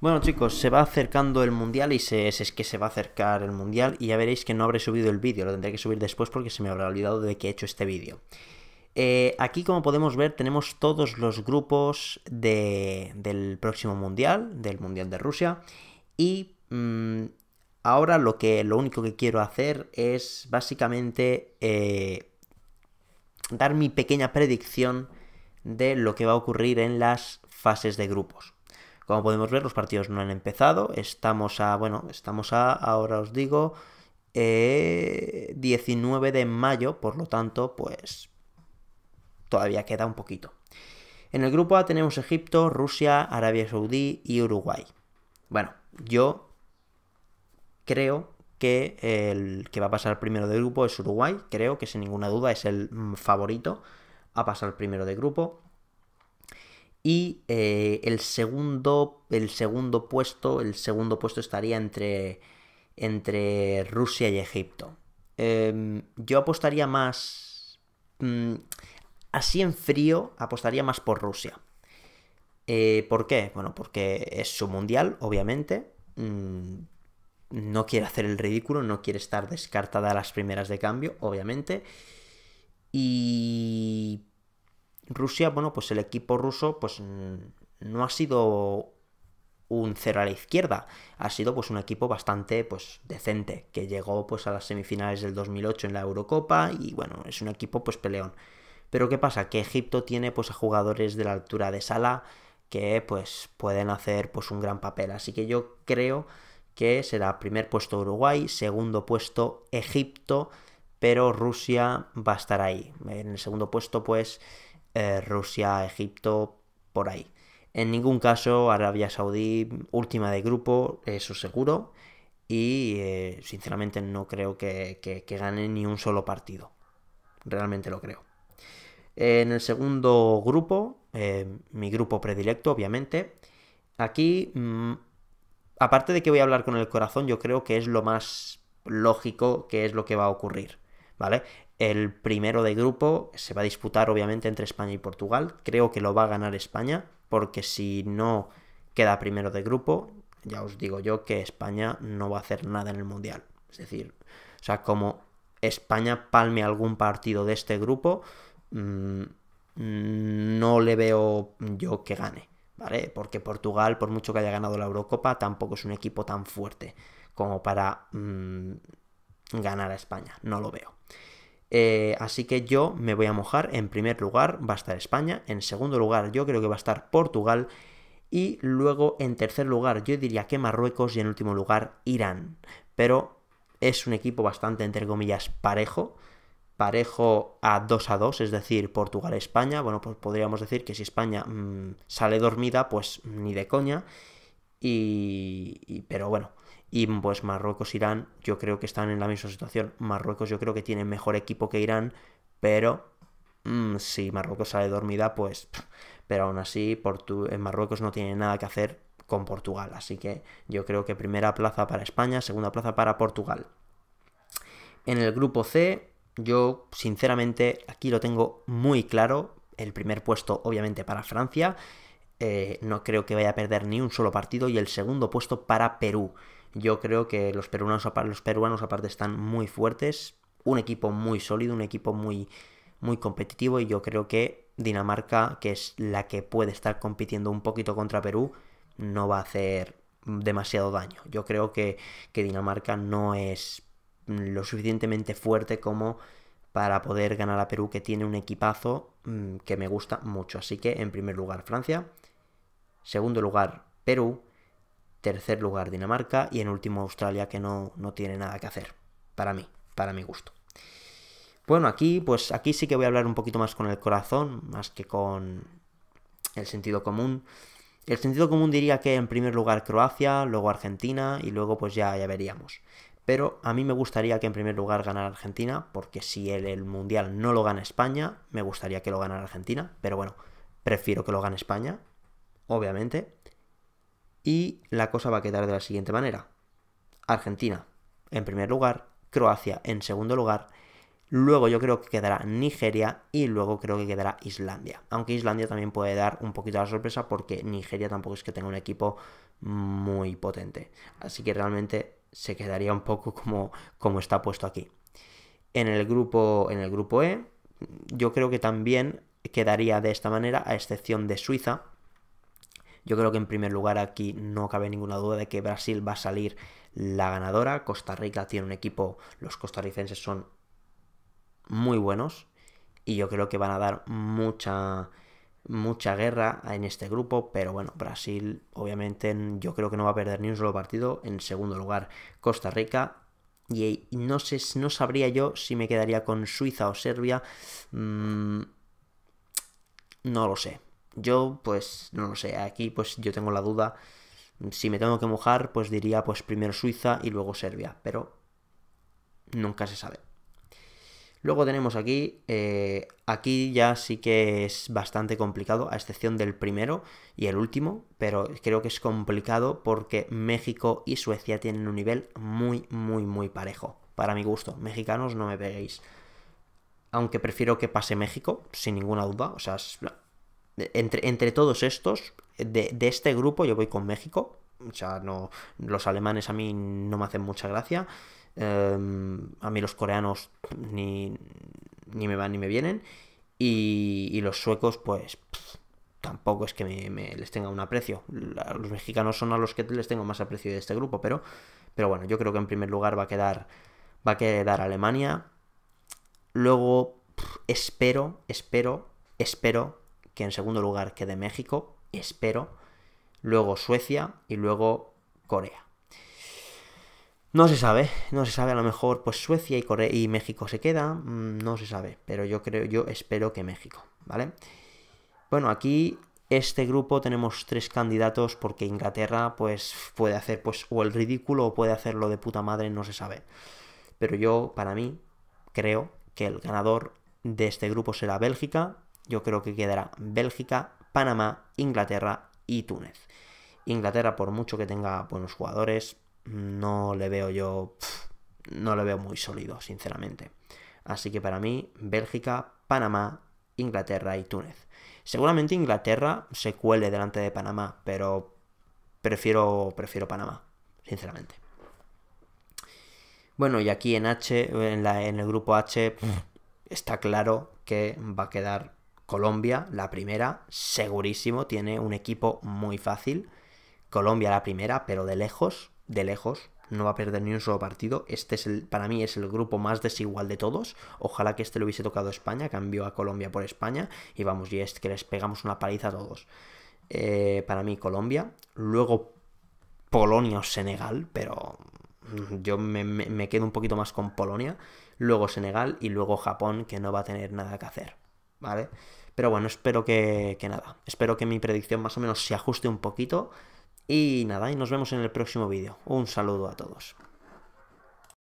Bueno chicos, se va acercando el mundial y se, es que se va a acercar el mundial y ya veréis que no habré subido el vídeo, lo tendré que subir después porque se me habrá olvidado de que he hecho este vídeo. Eh, aquí como podemos ver tenemos todos los grupos del próximo mundial, del mundial de Rusia y mm, ahora lo, que, lo único que quiero hacer es básicamente eh, dar mi pequeña predicción de lo que va a ocurrir en las fases de grupos. Como podemos ver, los partidos no han empezado. Estamos a, bueno, estamos a, ahora os digo, 19 eh, de mayo, por lo tanto, pues todavía queda un poquito. En el grupo A tenemos Egipto, Rusia, Arabia Saudí y Uruguay. Bueno, yo creo que el que va a pasar primero de grupo es Uruguay, creo que sin ninguna duda es el mm, favorito a pasar primero de grupo. Y eh, el, segundo, el segundo puesto, el segundo puesto estaría entre, entre Rusia y Egipto. Em, yo apostaría más... Mm, así en frío, apostaría más por Rusia. Eh, ¿Por qué? Bueno, porque es su mundial, obviamente. Mm, no quiere hacer el ridículo, no quiere estar descartada a las primeras de cambio, obviamente. Y Rusia, bueno, pues el equipo ruso, pues mm, no ha sido un cero a la izquierda. Ha sido pues un equipo bastante pues decente, que llegó pues a las semifinales del 2008 en la Eurocopa y bueno, es un equipo pues peleón. Pero ¿qué pasa? Que Egipto tiene pues a jugadores de la altura de Sala que pues pueden hacer pues un gran papel. Así que yo creo que será primer puesto Uruguay, segundo puesto Egipto, pero Rusia va a estar ahí. En el segundo puesto pues eh, Rusia, Egipto, por ahí. En ningún caso Arabia Saudí, última de grupo, eso seguro. Y eh, sinceramente no creo que, gane ni un solo partido. Realmente lo creo. En el segundo grupo, eh, mi grupo predilecto, obviamente, aquí, mm, aparte de que voy a hablar con el corazón, yo creo que es lo más lógico que es lo que va a ocurrir, ¿vale? El primero de grupo se va a disputar obviamente entre España y Portugal. Creo que lo va a ganar España, porque si no queda primero de grupo, ya os digo yo que España no va a hacer nada en el Mundial. Es decir, o sea, como España palme algún partido de este grupo, mm, no le veo yo que gane, ¿vale? Porque Portugal, por mucho que haya ganado la Eurocopa, tampoco es un equipo tan fuerte como para mm, ganar a España. No lo veo. Eh, así que yo me voy a mojar. En primer lugar va a estar España. En segundo lugar yo creo que va a estar Portugal. Y luego en tercer lugar yo diría que Marruecos y en último lugar Irán. Pero es un equipo bastante, entre comillas, parejo. Parejo a 2 a 2, es decir, Portugal-España. Bueno, pues podríamos decir que si España mm, sale dormida, pues ni de coña. y, pero bueno, y pues Marruecos, Irán, yo creo que están en la misma situación. Marruecos yo creo que tiene mejor equipo que Irán, pero mm, si Marruecos sale dormida, pues... pero aún así, en eh, Marruecos no tiene nada que hacer con Portugal. Así que yo creo que primera plaza para España, segunda plaza para Portugal. En el grupo C, yo sinceramente aquí lo tengo muy claro. El primer puesto obviamente para Francia. Eh, no creo que vaya a perder ni un solo partido. Y el segundo puesto para Perú. Yo creo que los peruanos, los peruanos aparte están muy fuertes, un equipo muy sólido, un equipo muy, muy competitivo y yo creo que Dinamarca, que es la que puede estar compitiendo un poquito contra Perú, no va a hacer demasiado daño. Yo creo que, que Dinamarca no es lo suficientemente fuerte como para poder ganar a Perú, que tiene un equipazo mm, que me gusta mucho. Así que en primer lugar Francia, segundo lugar Perú, tercer lugar Dinamarca y en último Australia que no, tiene nada que hacer, para mí, para mi gusto. Bueno, aquí, pues aquí sí que voy a hablar un poquito más con el corazón, más que con el sentido común. El sentido común diría que en primer lugar Croacia, luego Argentina y luego pues ya, ya veríamos. Pero a mí me gustaría que en primer lugar ganara Argentina, porque si el, el Mundial no lo gana España, me gustaría que lo ganara Argentina, pero bueno, prefiero que lo gane España, obviamente. Y la cosa va a quedar de la siguiente manera. Argentina en primer lugar, Croacia en segundo lugar, luego yo creo que quedará Nigeria y luego creo que quedará Islandia. Aunque Islandia también puede dar un poquito la sorpresa porque Nigeria tampoco es que tenga un equipo muy potente. Así que realmente se quedaría un poco como, como está puesto aquí. En el grupo, en el grupo E, yo creo que también quedaría de esta manera, a excepción de Suiza, yo creo que en primer lugar aquí no cabe ninguna duda de que Brasil va a salir la ganadora. Costa Rica tiene un equipo, los costarricenses son muy buenos y yo creo que van a dar mucha mucha guerra en este grupo, pero bueno, Brasil obviamente yo creo que no va a perder ni un solo partido. En segundo lugar, Costa Rica. Y no, sé, no sabría yo si me quedaría con Suiza o Serbia. Mm, no lo sé. Yo, pues, no lo sé, aquí pues yo tengo la duda. Si me tengo que mojar, pues diría pues primero Suiza y luego Serbia, pero nunca se sabe. Luego tenemos aquí, eh, aquí ya sí que es bastante complicado, a excepción del primero y el último, pero creo que es complicado porque México y Suecia tienen un nivel muy, muy, muy parejo. Para mi gusto, mexicanos no me peguéis. Aunque prefiero que pase México, sin ninguna duda, o sea, entre, todos estos, de, este grupo, yo voy con México. O sea, no, los alemanes a mí no me hacen mucha gracia. Em, a mí los coreanos ni, ni me van ni me vienen. Y, los suecos, pues tampoco es que les tenga un aprecio. los mexicanos son a los que les tengo más aprecio de este grupo, pero, pero bueno, yo creo que en primer lugar va a quedar, va a quedar Alemania. Luego espero, espero, espero que en segundo lugar quede México, espero, luego Suecia y luego Corea. No se sabe, no se sabe, a lo mejor pues Suecia y Corea y México se queda, mm, no se sabe, pero yo creo, yo espero que México, ¿vale? Bueno, aquí este grupo tenemos tres candidatos porque Inglaterra pues puede hacer pues o el ridículo o puede hacerlo de puta madre, no se sabe. Pero yo para mí creo que el ganador de este grupo será Bélgica yo creo que quedará Bélgica, Panamá, Inglaterra y Túnez. Inglaterra, por mucho que tenga buenos jugadores, no le veo yo, no le veo muy sólido, sinceramente. Así que para mí, Bélgica, Panamá, Inglaterra y Túnez. Seguramente Inglaterra se cuele delante de Panamá, pero prefiero, prefiero Panamá, sinceramente. Bueno, y aquí en H, en, el grupo H, mm. está claro que va a quedar Colombia, la primera, segurísimo, tiene un equipo muy fácil. Colombia la primera, pero de lejos, de lejos, no va a perder ni un solo partido. Este es el, para mí es el grupo más desigual de todos. Ojalá que este lo hubiese tocado España, cambió a Colombia por España y vamos, y es que les pegamos una paliza a todos. Eh, para mí Colombia, luego Polonia o Senegal, pero yo me quedo un poquito más con Polonia, luego Senegal y luego Japón, que no va a tener nada que hacer. ¿vale? Pero bueno, espero que, que nada, espero que mi predicción más o menos se ajuste un poquito. Y nada, y nos vemos en el próximo vídeo. Un saludo a todos.